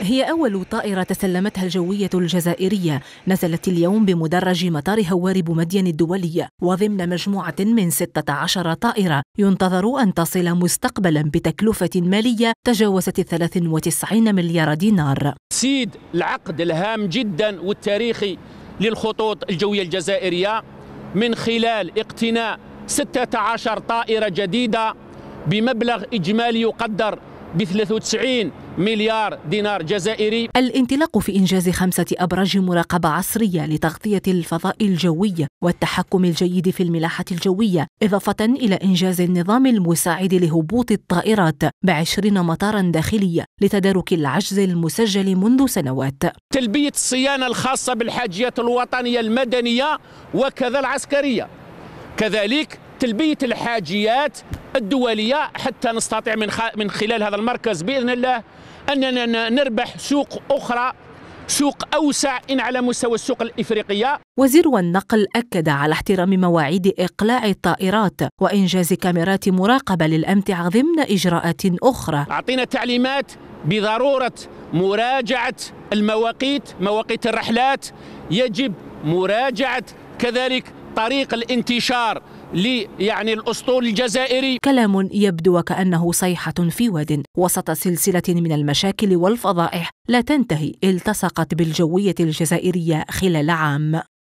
هي أول طائرة تسلمتها الجوية الجزائرية نزلت اليوم بمدرج مطار هواري بومدين الدولي وضمن مجموعة من 16 طائرة ينتظر أن تصل مستقبلا بتكلفة مالية تجاوزت 93 مليار دينار سيد العقد الهام جدا والتاريخي للخطوط الجوية الجزائرية من خلال اقتناء 16 طائرة جديدة بمبلغ إجمالي يقدر ب 93 مليار دينار جزائري الانطلاق في إنجاز خمسة أبراج مراقبة عصرية لتغطية الفضاء الجوي والتحكم الجيد في الملاحة الجوية إضافة إلى إنجاز النظام المساعد لهبوط الطائرات ب 20 مطارا داخليا لتدارك العجز المسجل منذ سنوات تلبية الصيانة الخاصة بالحاجيات الوطنية المدنية وكذا العسكرية كذلك تلبية الحاجيات الدوليه حتى نستطيع من من خلال هذا المركز باذن الله اننا نربح سوق اخرى سوق أوسع إن على مستوى السوق الإفريقية وزير النقل أكد على احترام مواعيد إقلاع الطائرات وإنجاز كاميرات مراقبة للأمتعة ضمن إجراءات أخرى أعطينا تعليمات بضرورة مراجعة المواقيت مواقيت الرحلات يجب مراجعة كذلك طريق الانتشار يعني الأسطول الجزائري كلام يبدو وكأنه صيحة في واد وسط سلسلة من المشاكل والفضائح لا تنتهي التصقت بالجوية الجزائرية خلال عام